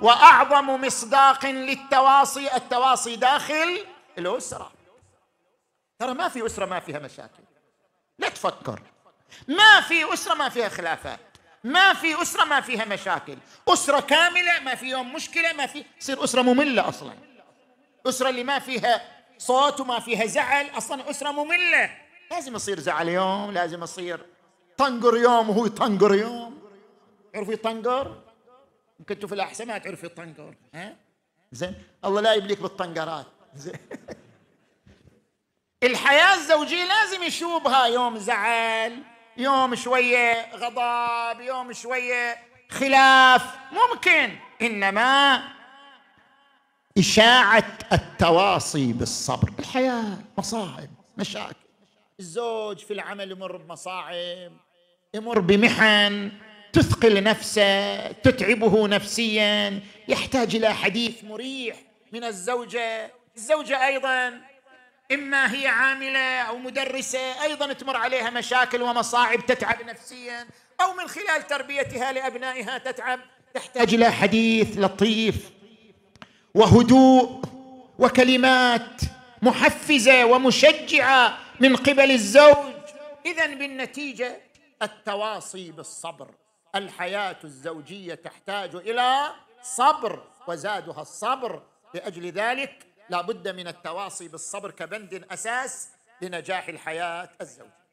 واعظم مصداق للتواصي التواصي داخل الاسره ترى ما في اسره ما فيها مشاكل لا تفكر ما في اسره ما فيها خلافات ما في اسره ما فيها مشاكل اسره كامله ما في يوم مشكله ما في تصير اسره ممله اصلا اسره اللي ما فيها صوت وما فيها زعل اصلا اسره ممله لازم يصير زعل يوم لازم يصير طنقر يوم وهو يطنقر يوم يعرفوا يطنقر يمكن في الاحساء ما تعرفوا الطنقور ها زين الله لا يبليك بالطنقرات زين الحياه الزوجيه لازم يشوبها يوم زعل يوم شويه غضب يوم شويه خلاف ممكن انما اشاعه التواصي بالصبر الحياه مصاعب مشاكل الزوج في العمل يمر بمصاعب يمر بمحن تثقل نفسه تتعبه نفسيا يحتاج الى حديث مريح من الزوجه الزوجه ايضا اما هي عامله او مدرسه ايضا تمر عليها مشاكل ومصاعب تتعب نفسيا او من خلال تربيتها لابنائها تتعب تحتاج الى حديث لطيف وهدوء وكلمات محفزه ومشجعه من قبل الزوج اذا بالنتيجه التواصي بالصبر الحياه الزوجيه تحتاج الى صبر وزادها الصبر لاجل ذلك لا بد من التواصي بالصبر كبند اساس لنجاح الحياه الزوجيه